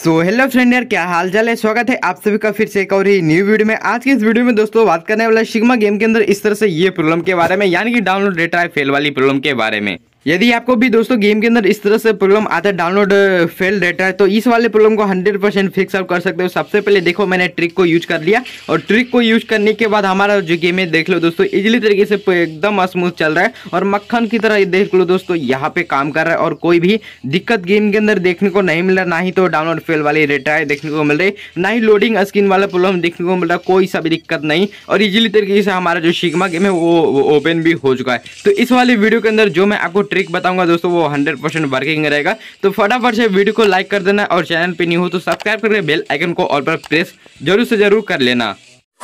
so hello friend यार क्या हाल चाल है स्वागत है आप सभी का फिर से एक और ही न्यू वीडियो में आज के इस वीडियो में दोस्तों बात करने वाला शिग्मा गेम के अंदर इस तरह से ये प्रॉब्लम के बारे में यानी कि डाउनलोड डेटा है फेल वाली प्रॉब्लम के बारे में यदि आपको भी दोस्तों गेम के अंदर इस तरह से प्रॉब्लम आता है डाउनलोड फेल रहता है तो इस वाले प्रॉब्लम को 100 परसेंट फिक्स आउट कर सकते हो सबसे पहले देखो मैंने ट्रिक को यूज कर लिया और ट्रिक को यूज करने के बाद हमारा जो गेम है देख लो दोस्तों इजिली तरीके से एकदम स्मूथ चल रहा है और मक्खन की तरह देख लो दोस्तों यहाँ पे काम कर रहा है और कोई भी दिक्कत गेम के अंदर देखने को नहीं मिल रहा ना ही तो डाउनलोड फेल वाली रेटा है देखने को मिल रही ना ही लोडिंग स्क्रीन वाला प्रॉब्लम देखने को मिल रहा कोई सा भी दिक्कत नहीं और इजिली तरीके से हमारा जो शिगमा गेम है वो ओपन भी हो चुका है तो इस वाले वीडियो के अंदर जो मैं आपको ट्रिक बताऊंगा दोस्तों वो हंड्रेड परसेंट वर्किंग रहेगा तो फटाफट से वीडियो को लाइक कर देना और चैनल पर नहीं हो तो सब्सक्राइब करके बेल आइकन को ऑल पर प्रेस जरूर से जरूर कर लेना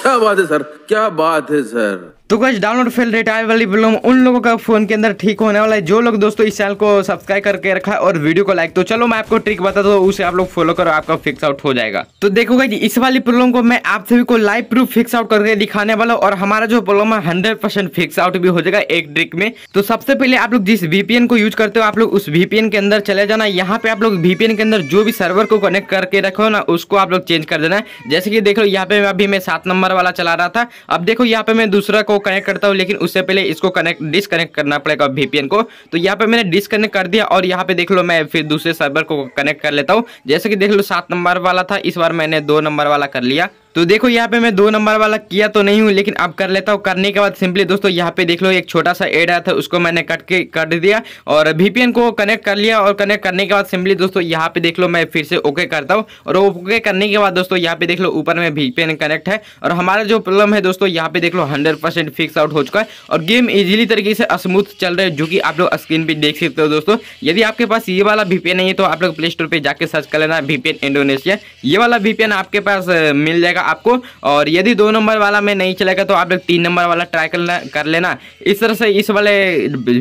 क्या बात है सर क्या बात है सर तो गज डाउनलोड फेल रेट आए वाली प्रॉब्लम उन लोगों का फोन के अंदर ठीक होने वाला है जो लोग दोस्तों इस चैनल को सब्सक्राइब करके रखा है और वीडियो को लाइक तो चलो मैं आपको ट्रिक बता दो उसे आप लोग फॉलो करो आपका फिक्स आउट हो जाएगा तो देखोगा इस वाली प्रॉब्लम को मैं आप सभी को लाइव प्रूफ फिक्स आउट करके दिखाने वाला और हमारा जो प्रॉब्लम है हंड्रेड फिक्स आउट भी हो जाएगा एक ट्रिक में तो सबसे पहले आप लोग जिस वीपीएन को यूज करते हो आप लोग उस वीपीएन के अंदर चले जाना यहाँ पे आप लोग वीपीएन के अंदर जो भी सर्वर को कनेक्ट करके रखो ना उसको आप लोग चेंज कर देना जैसे कि देख लो यहाँ पे अभी मैं सात नंबर वाला चला रहा था अब देखो यहाँ पे मैं दूसरा को कनेक्ट करता हूँ लेकिन उससे पहले इसको कनेक्ट डिसकनेक्ट करना पड़ेगा वीपीएन को तो यहाँ पे मैंने डिसकनेक्ट कर दिया और यहाँ पे देख लो मैं फिर दूसरे सर्वर को कनेक्ट कर लेता हूँ जैसे कि देख लो सात नंबर वाला था इस बार मैंने दो नंबर वाला कर लिया तो देखो यहाँ पे मैं दो नंबर वाला किया तो नहीं हूँ लेकिन अब कर लेता हूँ करने के बाद सिंपली दोस्तों यहाँ पे देख लो एक छोटा सा एड आया था उसको मैंने कट के कट दिया और वीपीएन को कनेक्ट कर लिया और कनेक्ट करने के बाद सिंपली दोस्तों यहाँ पे देख लो मैं फिर से ओके करता हूँ और ओके करने के बाद दोस्तों यहाँ पे देख लो ऊपर में वीपीएन कनेक्ट है और हमारा जो प्रॉब्लम है दोस्तों यहाँ पे देख लो हंड्रेड फिक्स आउट हो चुका है और गेम ईजिली तरीके से स्मूथ चल रहा है जो कि आप लोग स्क्रीन पर देख सकते हो दोस्तों यदि आपके पास ये वाला वीपीएन नहीं है तो आप लोग प्ले स्टोर पर जाकर सर्च कर लेना वीपीएन इंडोनेशिया ये वाला वीपीएन आपके पास मिल जाएगा जाएगा आपको और यदि दो नंबर वाला में नहीं चलेगा तो आप लोग तीन नंबर वाला ट्राई करना कर लेना इस तरह से इस वाले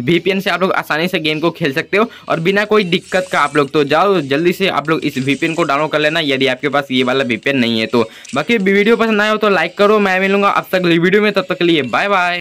वीपीएन से आप लोग आसानी से गेम को खेल सकते हो और बिना कोई दिक्कत का आप लोग तो जाओ जल्दी से आप लोग इस वीपीएन को डाउनलोड कर लेना यदि आपके पास ये वाला वीपीएन नहीं है तो बाकी वीडियो पसंद आए हो तो लाइक करो मैं मिलूंगा अब तक वीडियो में तब तक के लिए बाय बाय